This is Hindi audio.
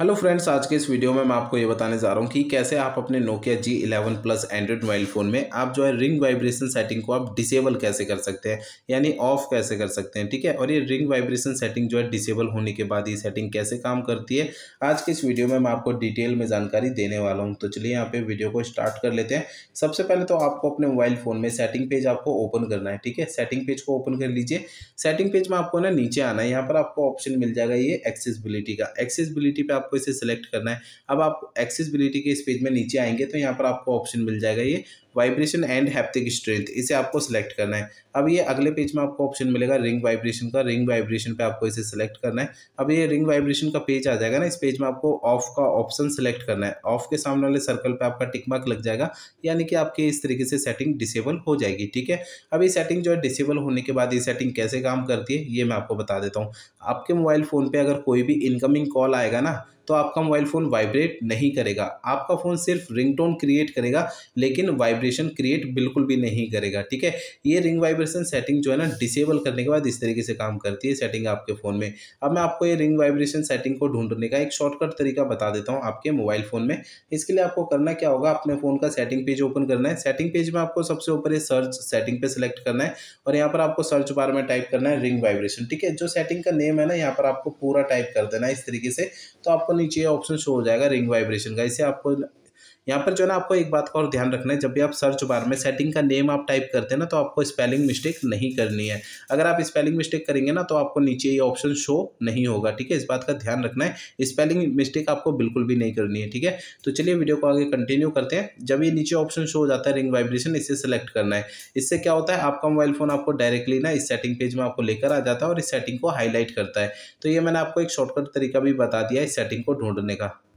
हेलो फ्रेंड्स आज के इस वीडियो में मैं आपको ये बताने जा रहा हूँ कि कैसे आप अपने Nokia G eleven plus Android mobile phone में आप जो है रिंग वाइब्रेशन सेटिंग को आप डिसेबल कैसे कर सकते हैं यानी ऑफ कैसे कर सकते हैं ठीक है और ये रिंग वाइब्रेशन सेटिंग जो है डिसेबल होने के बाद ये सेटिंग कैसे काम करती है आज के इस वीडियो में मैं आपको डिटेल में जानकारी देने वाला हूँ तो चलिए यहाँ पे वीडियो को स्टार्ट कर लेते हैं सबसे पहले तो आपको अपने मोबाइल फ़ोन में सेटिंग पेज आपको ओपन करना है ठीक है सेटिंग पेज को ओपन कर लीजिए सेटिंग पेज में आपको ना नीचे आना है यहाँ पर आपको ऑप्शन मिल जाएगा ये एक्सेसबिलिटी का एक्सेसबिलिटी पर आप आपको इसे सिलेक्ट करना है अब आप एक्सेसबिलिटी के इस पेज में नीचे आएंगे तो यहाँ पर आपको ऑप्शन मिल जाएगा ये वाइब्रेशन एंड हैप्टिक स्ट्रेंथ इसे आपको सेलेक्ट करना है अब ये अगले पेज में आपको ऑप्शन मिलेगा रिंग वाइब्रेशन का रिंग वाइब्रेशन पे आपको इसे सेलेक्ट करना है अब ये रिंग वाइब्रेशन का पेज आ जाएगा ना इस पेज में आपको ऑफ का ऑप्शन सेलेक्ट करना है ऑफ के सामने वाले सर्कल पे आपका मार्क लग जाएगा यानी कि आपकी इस तरीके से सेटिंग डिसेबल हो जाएगी ठीक है अब ये सेटिंग जो है डिसेबल होने के बाद ये सेटिंग कैसे काम करती है ये मैं आपको बता देता हूँ आपके मोबाइल फ़ोन पर अगर कोई भी इनकमिंग कॉल आएगा ना तो आपका मोबाइल फ़ोन वाइब्रेट नहीं करेगा आपका फ़ोन सिर्फ रिंगटोन क्रिएट करेगा लेकिन वाइब्रेट वाइब्रेशन क्रिएट बिल्कुल भी नहीं करेगा ठीक है ये रिंग वाइब्रेशन सेटिंग जो है ना डिसेबल करने के बाद इस तरीके से काम करती है सेटिंग आपके फ़ोन में अब मैं आपको ये रिंग वाइब्रेशन सेटिंग को ढूंढने का एक शॉर्टकट तरीका बता देता हूँ आपके मोबाइल फ़ोन में इसके लिए आपको करना क्या होगा अपने फ़ोन का सेटिंग पेज ओपन करना है सेटिंग पेज में आपको सबसे ऊपर ये सर्च सेटिंग पे सिलेक्ट करना है और यहाँ पर आपको सर्च बार में टाइप करना है रिंग वाइब्रेशन ठीक है जो सेटिंग का नेम है ना यहाँ पर आपको पूरा टाइप कर देना है इस तरीके से तो आपको नीचे ऑप्शन शो हो जाएगा रिंग वाइब्रेशन का इसे आपको यहाँ पर जो है ना आपको एक बात का और ध्यान रखना है जब भी आप सर्च बार में सेटिंग का नेम आप टाइप करते हैं ना तो आपको स्पेलिंग मिस्टेक नहीं करनी है अगर आप स्पेलिंग मिस्टेक करेंगे ना तो आपको नीचे ये ऑप्शन शो नहीं होगा ठीक है इस बात का ध्यान रखना है स्पेलिंग मिस्टेक आपको बिल्कुल भी नहीं करनी है ठीक है तो चलिए वीडियो को आगे कंटिन्यू करते हैं जब ये नीचे ऑप्शन शो हो जाता है रिंग वाइब्रेशन इसे सेलेक्ट करना है इससे क्या होता है आपका मोबाइल फ़ोन आपको डायरेक्टली ना इस सेटिंग पेज में आपको लेकर आ जाता है और इस सेटिंग को हाईलाइट करता है तो ये मैंने आपको एक शॉर्टकट तरीका भी बता दिया इस सेटिंग को ढूंढने का